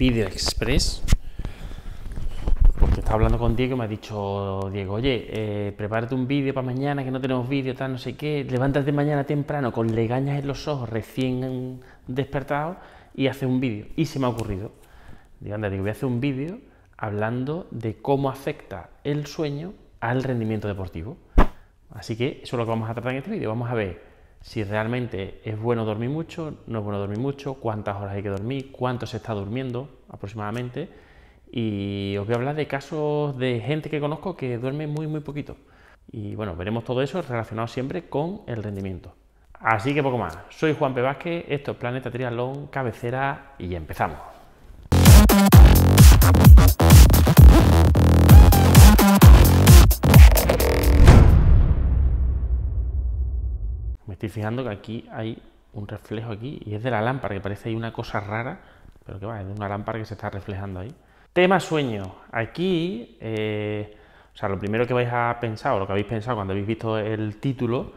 Video Express. Porque estaba hablando con Diego y me ha dicho Diego, oye, eh, prepárate un vídeo para mañana, que no tenemos vídeo, tal, no sé qué, levántate mañana temprano con legañas en los ojos recién despertado y hace un vídeo. Y se me ha ocurrido, digo, anda, digo, voy a hacer un vídeo hablando de cómo afecta el sueño al rendimiento deportivo. Así que eso es lo que vamos a tratar en este vídeo. Vamos a ver si realmente es bueno dormir mucho, no es bueno dormir mucho, cuántas horas hay que dormir, cuánto se está durmiendo aproximadamente. Y os voy a hablar de casos de gente que conozco que duerme muy, muy poquito. Y bueno, veremos todo eso relacionado siempre con el rendimiento. Así que poco más. Soy Juan P. Vázquez, esto es Planeta Triatlón, cabecera y empezamos. estoy fijando que aquí hay un reflejo aquí y es de la lámpara, que parece ahí una cosa rara, pero que va, es de una lámpara que se está reflejando ahí. Tema sueño. Aquí, eh, o sea, lo primero que vais a pensar, o lo que habéis pensado cuando habéis visto el título,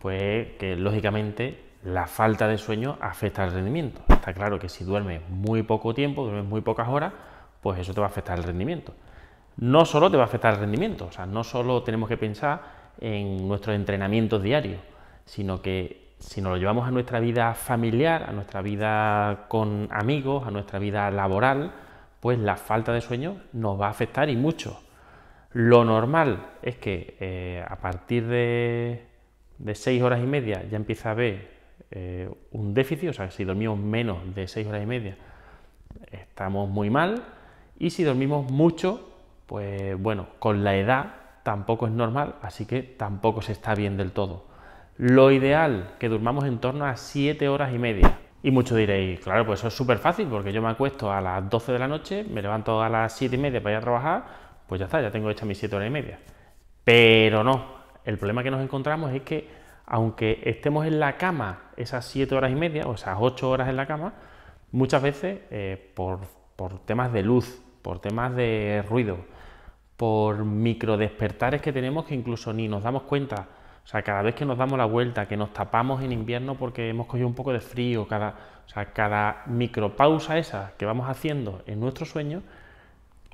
pues que lógicamente la falta de sueño afecta al rendimiento. Está claro que si duermes muy poco tiempo, duermes muy pocas horas, pues eso te va a afectar el rendimiento. No solo te va a afectar el rendimiento, o sea, no solo tenemos que pensar en nuestros entrenamientos diarios, sino que si nos lo llevamos a nuestra vida familiar, a nuestra vida con amigos, a nuestra vida laboral, pues la falta de sueño nos va a afectar y mucho. Lo normal es que eh, a partir de, seis horas y media ya empieza a haber eh, un déficit, o sea, si dormimos menos de seis horas y media estamos muy mal y si dormimos mucho, pues bueno, con la edad tampoco es normal, así que tampoco se está bien del todo. Lo ideal, que durmamos en torno a 7 horas y media. Y muchos diréis, claro, pues eso es súper fácil, porque yo me acuesto a las 12 de la noche, me levanto a las 7 y media para ir a trabajar, pues ya está, ya tengo hecha mis 7 horas y media. Pero no, el problema que nos encontramos es que aunque estemos en la cama esas 7 horas y media o esas 8 horas en la cama, muchas veces eh, por, por, temas de luz, por temas de ruido, por micro despertares que tenemos que incluso ni nos damos cuenta o sea, cada vez que nos damos la vuelta, que nos tapamos en invierno porque hemos cogido un poco de frío, cada, o sea, cada micropausa esa que vamos haciendo en nuestro sueño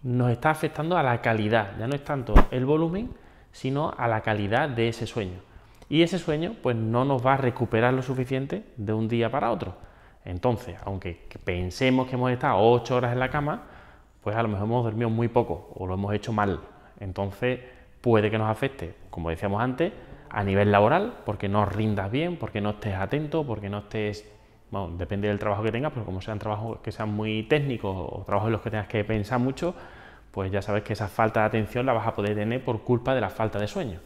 nos está afectando a la calidad, ya no es tanto el volumen, sino a la calidad de ese sueño. Y ese sueño pues no nos va a recuperar lo suficiente de un día para otro. Entonces, aunque pensemos que hemos estado ocho horas en la cama, pues a lo mejor hemos dormido muy poco o lo hemos hecho mal. Entonces, puede que nos afecte, como decíamos antes, a nivel laboral, porque no rindas bien, porque no estés atento, porque no estés, bueno, depende del trabajo que tengas, pero como sean trabajos que sean muy técnicos o trabajos en los que tengas que pensar mucho, pues ya sabes que esa falta de atención la vas a poder tener por culpa de la falta de sueño.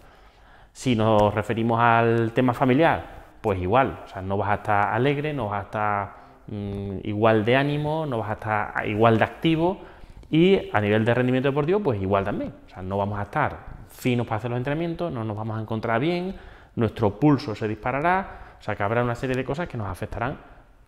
Si nos referimos al tema familiar, pues igual, o sea, no vas a estar alegre, no vas a estar mm, igual de ánimo, no vas a estar igual de activo y a nivel de rendimiento deportivo, pues igual también, o sea, no vamos a estar finos para hacer los entrenamientos, no nos vamos a encontrar bien, nuestro pulso se disparará, o sea que habrá una serie de cosas que nos afectarán,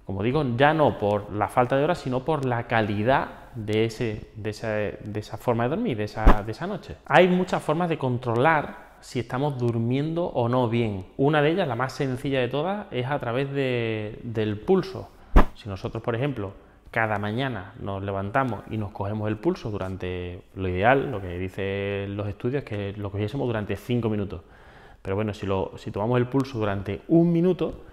como digo, ya no por la falta de horas, sino por la calidad de, ese, de, esa, forma de dormir, de esa, noche. Hay muchas formas de controlar si estamos durmiendo o no bien. Una de ellas, la más sencilla de todas, es a través del pulso. Si nosotros, por ejemplo, cada mañana nos levantamos y nos cogemos el pulso durante lo ideal, lo que dicen los estudios, que lo cogiésemos durante 5 minutos. Pero bueno, si, lo, si tomamos el pulso durante un minuto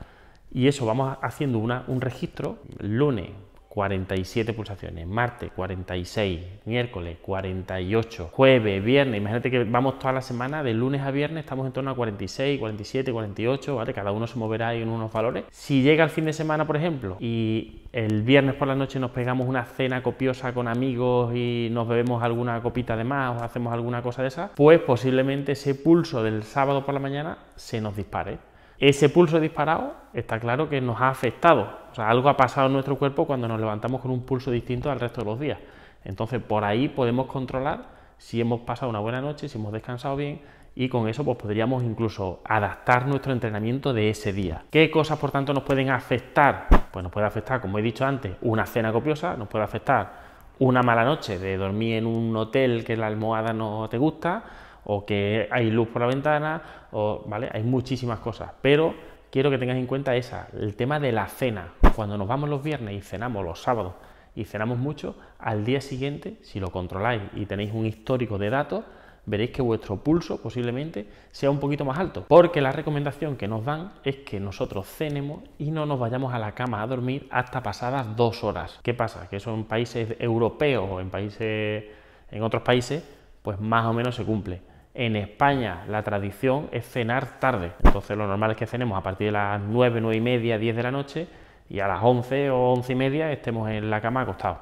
y eso vamos haciendo una, un registro, lunes, 47 pulsaciones, martes 46, miércoles 48, jueves, viernes, imagínate que vamos toda la semana, de lunes a viernes estamos en torno a 46, 47, 48, ¿vale? Cada uno se moverá en unos valores. Si llega el fin de semana, por ejemplo, y el viernes por la noche nos pegamos una cena copiosa con amigos y nos bebemos alguna copita de más o hacemos alguna cosa de esa, pues posiblemente ese pulso del sábado por la mañana se nos dispare. Ese pulso disparado está claro que nos ha afectado. O sea, algo ha pasado en nuestro cuerpo cuando nos levantamos con un pulso distinto al resto de los días. Entonces, por ahí podemos controlar si hemos pasado una buena noche, si hemos descansado bien y con eso pues, podríamos incluso adaptar nuestro entrenamiento de ese día. ¿Qué cosas, por tanto, nos pueden afectar? Pues nos puede afectar, como he dicho antes, una cena copiosa, nos puede afectar una mala noche de dormir en un hotel que la almohada no te gusta, o que hay luz por la ventana, o, ¿vale? Hay muchísimas cosas, pero quiero que tengáis en cuenta esa, el tema de la cena. Cuando nos vamos los viernes y cenamos los sábados y cenamos mucho, al día siguiente, si lo controláis y tenéis un histórico de datos, veréis que vuestro pulso posiblemente sea un poquito más alto, porque la recomendación que nos dan es que nosotros cenemos y no nos vayamos a la cama a dormir hasta pasadas dos horas. ¿Qué pasa? Que eso en países europeos o en países, en otros países, pues más o menos se cumple en España la tradición es cenar tarde, entonces lo normal es que cenemos a partir de las 9, 9 y media, 10 de la noche y a las 11 o 11 y media estemos en la cama acostados.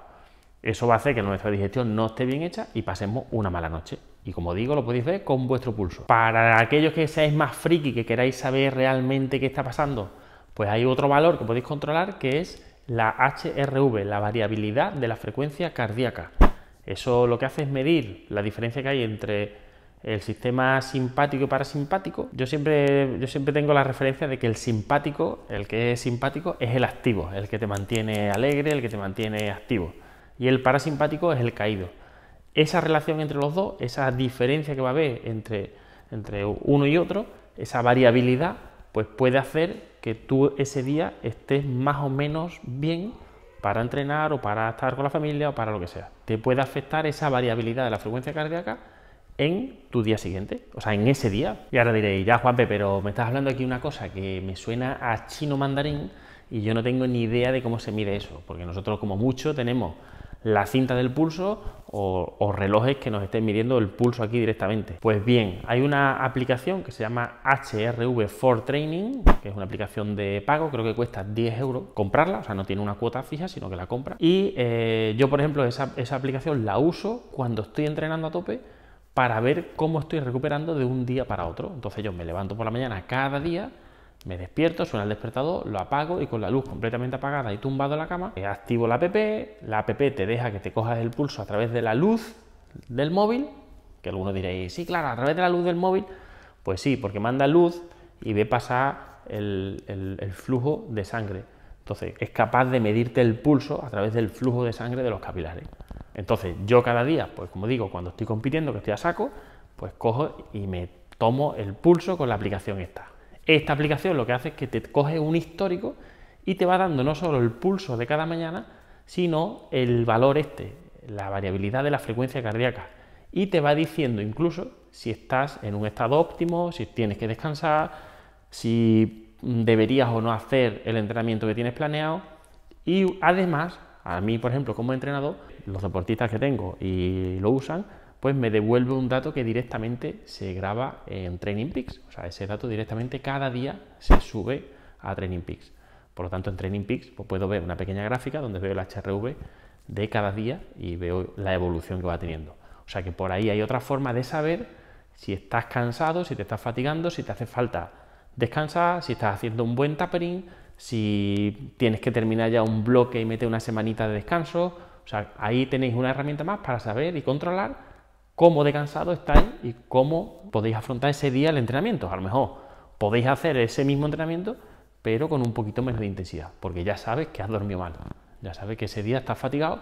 Eso va a hacer que nuestra digestión no esté bien hecha y pasemos una mala noche. Y como digo, lo podéis ver con vuestro pulso. Para aquellos que seáis más friki, que queráis saber realmente qué está pasando, pues hay otro valor que podéis controlar que es la HRV, la variabilidad de la frecuencia cardíaca. Eso lo que hace es medir la diferencia que hay entre el sistema simpático y parasimpático, yo siempre, yo siempre tengo la referencia de que el simpático, el que es simpático, es el activo, el que te mantiene alegre, el que te mantiene activo. Y el parasimpático es el caído. Esa relación entre los dos, esa diferencia que va a haber entre, entre uno y otro, esa variabilidad, pues puede hacer que tú ese día estés más o menos bien para entrenar o para estar con la familia o para lo que sea. Te puede afectar esa variabilidad de la frecuencia cardíaca en tu día siguiente, o sea, en ese día. Y ahora diréis, ya Juanpe, pero me estás hablando aquí una cosa que me suena a chino mandarín y yo no tengo ni idea de cómo se mide eso, porque nosotros como mucho tenemos la cinta del pulso o, relojes que nos estén midiendo el pulso aquí directamente. Pues bien, hay una aplicación que se llama HRV for Training, que es una aplicación de pago, creo que cuesta 10 euros comprarla, o sea, no tiene una cuota fija, sino que la compra. Y eh, yo, por ejemplo, esa aplicación la uso cuando estoy entrenando a tope para ver cómo estoy recuperando de un día para otro. Entonces yo me levanto por la mañana cada día, me despierto, suena el despertador, lo apago y con la luz completamente apagada y tumbado en la cama, eh, activo la app, la app te deja que te cojas el pulso a través de la luz del móvil, que algunos diréis, sí, claro, a través de la luz del móvil, pues sí, porque manda luz y ve pasar el, el flujo de sangre. Entonces es capaz de medirte el pulso a través del flujo de sangre de los capilares. Entonces, yo cada día, pues como digo, cuando estoy compitiendo, que estoy a saco, pues cojo y me tomo el pulso con la aplicación esta. Esta aplicación lo que hace es que te coge un histórico y te va dando no solo el pulso de cada mañana, sino el valor este, la variabilidad de la frecuencia cardíaca. Y te va diciendo incluso si estás en un estado óptimo, si tienes que descansar, si deberías o no hacer el entrenamiento que tienes planeado. Y además, a mí, por ejemplo, como entrenador, los deportistas que tengo y lo usan, pues me devuelve un dato que directamente se graba en Training Peaks. O sea, ese dato directamente cada día se sube a Training Peaks. Por lo tanto, en Training Peaks pues puedo ver una pequeña gráfica donde veo el HRV de cada día y veo la evolución que va teniendo. O sea que por ahí hay otra forma de saber si estás cansado, si te estás fatigando, si te hace falta descansar, si estás haciendo un buen tapering, si tienes que terminar ya un bloque y meter una semanita de descanso, o sea, ahí tenéis una herramienta más para saber y controlar cómo de cansado estáis y cómo podéis afrontar ese día el entrenamiento. A lo mejor podéis hacer ese mismo entrenamiento, pero con un poquito menos de intensidad, porque ya sabes que has dormido mal, ya sabes que ese día estás fatigado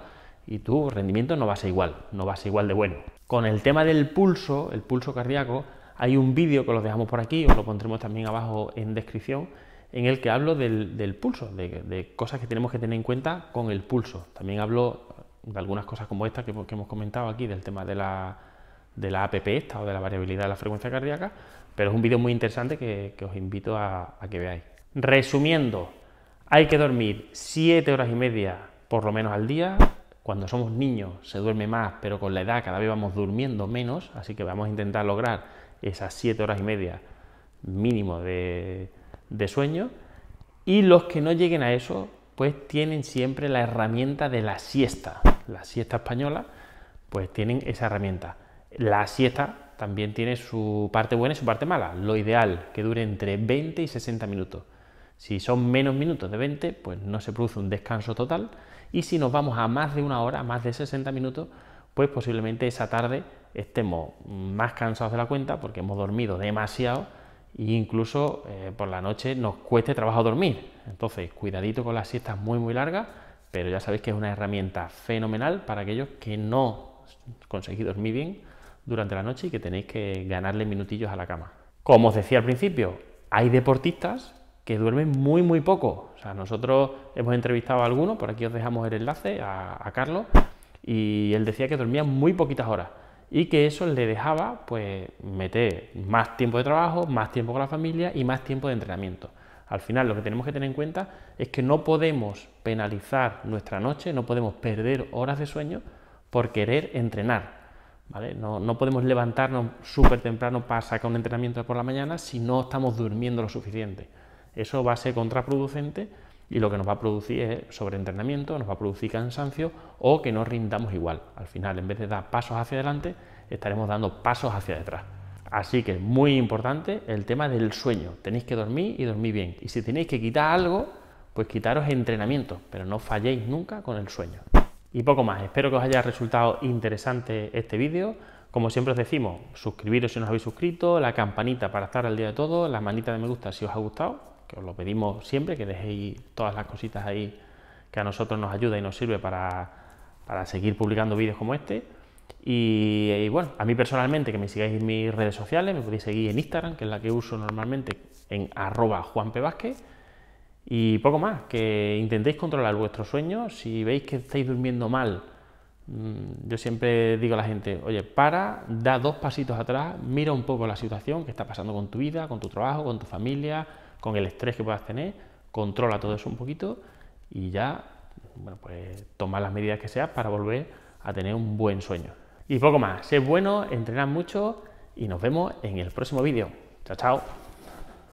y tu rendimiento no va a ser igual, no va a ser igual de bueno. Con el tema del pulso, el pulso cardíaco, hay un vídeo que lo dejamos por aquí, os lo pondremos también abajo en descripción, en el que hablo del, pulso, de, cosas que tenemos que tener en cuenta con el pulso. También hablo de algunas cosas como esta que, hemos comentado aquí, del tema de la, APP esta o de la variabilidad de la frecuencia cardíaca, pero es un vídeo muy interesante que, os invito a, a, que veáis. Resumiendo, hay que dormir 7 horas y media por lo menos al día. Cuando somos niños se duerme más, pero con la edad cada vez vamos durmiendo menos, así que vamos a intentar lograr esas 7 horas y media mínimo de, de sueño y los que no lleguen a eso pues tienen siempre la herramienta de la siesta. La siesta española pues tienen esa herramienta. La siesta también tiene su parte buena y su parte mala. Lo ideal que dure entre 20 y 60 minutos. Si son menos minutos de 20, pues no se produce un descanso total. Y si nos vamos a más de una hora, más de 60 minutos, pues posiblemente esa tarde estemos más cansados de la cuenta porque hemos dormido demasiado e incluso eh, por la noche nos cueste trabajo dormir. Entonces, cuidadito con las siestas muy, muy largas, pero ya sabéis que es una herramienta fenomenal para aquellos que no conseguís dormir bien durante la noche y que tenéis que ganarle minutillos a la cama. Como os decía al principio, hay deportistas que duermen muy, muy poco. O sea, nosotros hemos entrevistado a alguno, por aquí os dejamos el enlace a Carlos, y él decía que dormía muy poquitas horas y que eso le dejaba pues meter más tiempo de trabajo, más tiempo con la familia y más tiempo de entrenamiento. Al final lo que tenemos que tener en cuenta es que no podemos penalizar nuestra noche, no podemos perder horas de sueño por querer entrenar. ¿vale? No, no podemos levantarnos súper temprano para sacar un entrenamiento por la mañana si no estamos durmiendo lo suficiente. Eso va a ser contraproducente y lo que nos va a producir es sobreentrenamiento, nos va a producir cansancio o que no rindamos igual. Al final, en vez de dar pasos hacia adelante, estaremos dando pasos hacia detrás. Así que muy importante el tema del sueño. Tenéis que dormir y dormir bien. Y si tenéis que quitar algo, pues quitaros entrenamiento, pero no falléis nunca con el sueño. Y poco más, espero que os haya resultado interesante este vídeo. Como siempre os decimos, suscribiros si no os habéis suscrito, la campanita para estar al día de todo, la manita de me gusta si os ha gustado que os lo pedimos siempre, que dejéis todas las cositas ahí que a nosotros nos ayuda y nos sirve para, seguir publicando vídeos como este. Y, bueno, a mí personalmente que me sigáis en mis redes sociales, me podéis seguir en Instagram, que es la que uso normalmente, en arroba Vázquez, Y poco más, que intentéis controlar vuestros sueños. Si veis que estáis durmiendo mal, mm, yo siempre digo a la gente, oye, para, da dos pasitos atrás, mira un poco la situación que está pasando con tu vida, con tu trabajo, con tu familia, con el estrés que puedas tener, controla todo eso un poquito y ya, bueno, pues toma las medidas que seas para volver a tener un buen sueño. Y poco más, sé bueno, entrenad mucho y nos vemos en el próximo vídeo. Chao, chao.